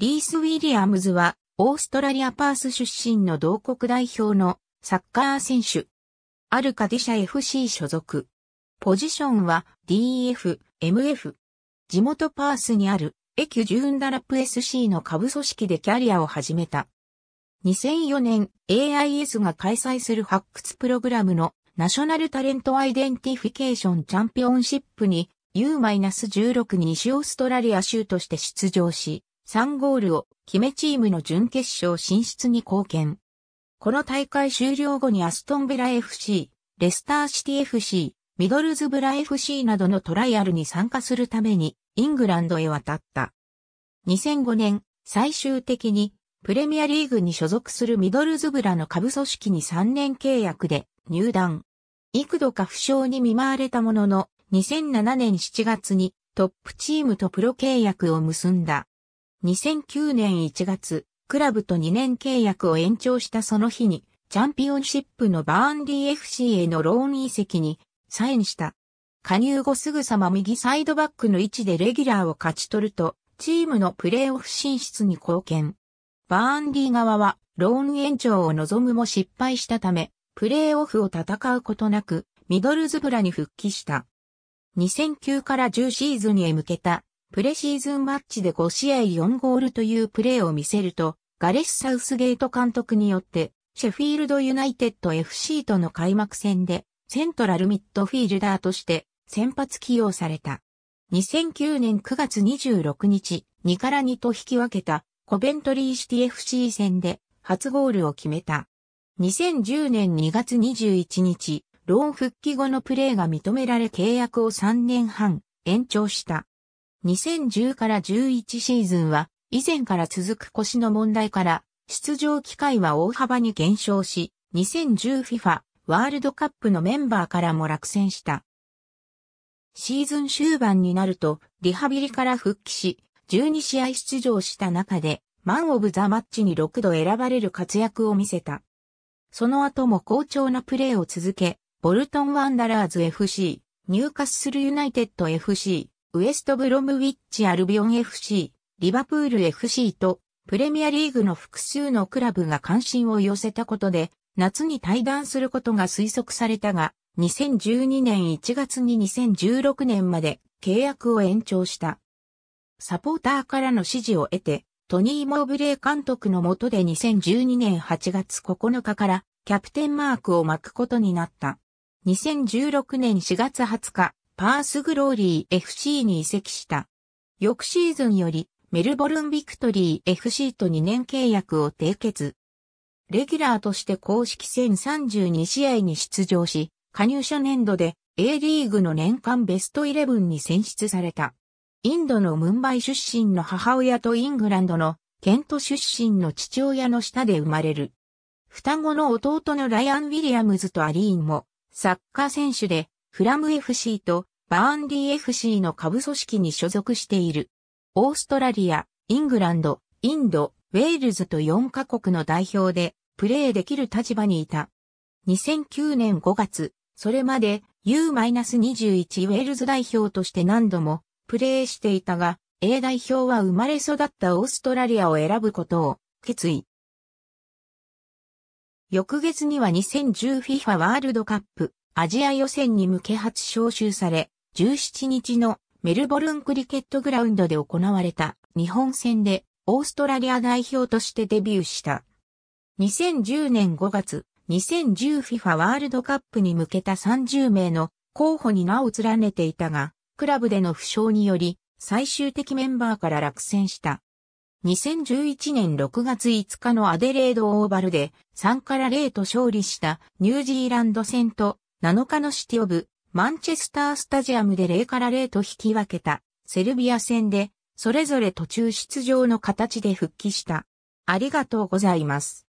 リース・ウィリアムズは、オーストラリアパース出身の同国代表のサッカー選手。アルカディシャ FC 所属。ポジションは DF、MF。地元パースにあるエキュジューンダラップ SC の下部組織でキャリアを始めた。2004年 AIS が開催する発掘プログラムのナショナルタレントアイデンティフィケーションチャンピオンシップに U-16 西オーストラリア州として出場し、3ゴールを決めチームの準決勝進出に貢献。この大会終了後にアストンベラ FC、レスターシティ FC、ミドルズブラ FC などのトライアルに参加するためにイングランドへ渡った。2005年、最終的にプレミアリーグに所属するミドルズブラの下部組織に3年契約で入団。幾度か負傷に見舞われたものの、2007年7月にトップチームとプロ契約を結んだ。2009年1月、クラブと2年契約を延長したその日に、チャンピオンシップのバーンディ FC へのローン移籍にサインした。加入後すぐさま右サイドバックの位置でレギュラーを勝ち取ると、チームのプレーオフ進出に貢献。バーンディ側は、ローン延長を望むも失敗したため、プレーオフを戦うことなく、ミドルズブラに復帰した。2009から10シーズンへ向けたプレシーズンマッチで5試合4ゴールというプレーを見せると、ガレス・サウスゲート監督によって、シェフィールドユナイテッド FC との開幕戦で、セントラルミッドフィールダーとして先発起用された。2009年9月26日、2から2と引き分けたコベントリーシティ FC 戦で初ゴールを決めた。2010年2月21日、ローン復帰後のプレーが認められ契約を3年半延長した。2010から11シーズンは、以前から続く腰の問題から、出場機会は大幅に減少し、2010FIFA ワールドカップのメンバーからも落選した。シーズン終盤になると、リハビリから復帰し、12試合出場した中で、マン・オブ・ザ・マッチに6度選ばれる活躍を見せた。その後も好調なプレーを続け、ボルトン・ワンダラーズ FC、ニューカッスル・ユナイテッド FC、ウエストブロムウィッチアルビオン FC、リバプール FC と、プレミアリーグの複数のクラブが関心を寄せたことで、夏に対談することが推測されたが、2012年1月に2016年まで契約を延長した。サポーターからの支持を得て、トニー・モーブレー監督のもとで2012年8月9日からキャプテンマークを巻くことになった。2016年4月20日、パースグローリー FC に移籍した。翌シーズンよりメルボルンビクトリー FC と2年契約を締結。レギュラーとして公式戦32試合に出場し、加入者年度で A リーグの年間ベストイレブンに選出された。インドのムンバイ出身の母親とイングランドのケント出身の父親の下で生まれる。双子の弟のライアン・ウィリアムズとアリーンもサッカー選手でフラム FC とバーンリー FC の下部組織に所属している。オーストラリア、イングランド、インド、ウェールズと4カ国の代表でプレーできる立場にいた。2009年5月、それまで U-21 ウェールズ代表として何度もプレーしていたが、A 代表は生まれ育ったオーストラリアを選ぶことを決意。翌月には 2010FIFA ワールドカップアジア予選に向け初招集され、17日のメルボルンクリケットグラウンドで行われた日本戦でオーストラリア代表としてデビューした。2010年5月、2010FIFA ワールドカップに向けた30名の候補に名を連ねていたが、クラブでの負傷により最終的メンバーから落選した。2011年6月5日のアデレードオーバルで3から0と勝利したニュージーランド戦と7日のシティオブ、マンチェスタースタジアムで0から0と引き分けた、セルビア戦で、それぞれ途中出場の形で復帰した。ありがとうございます。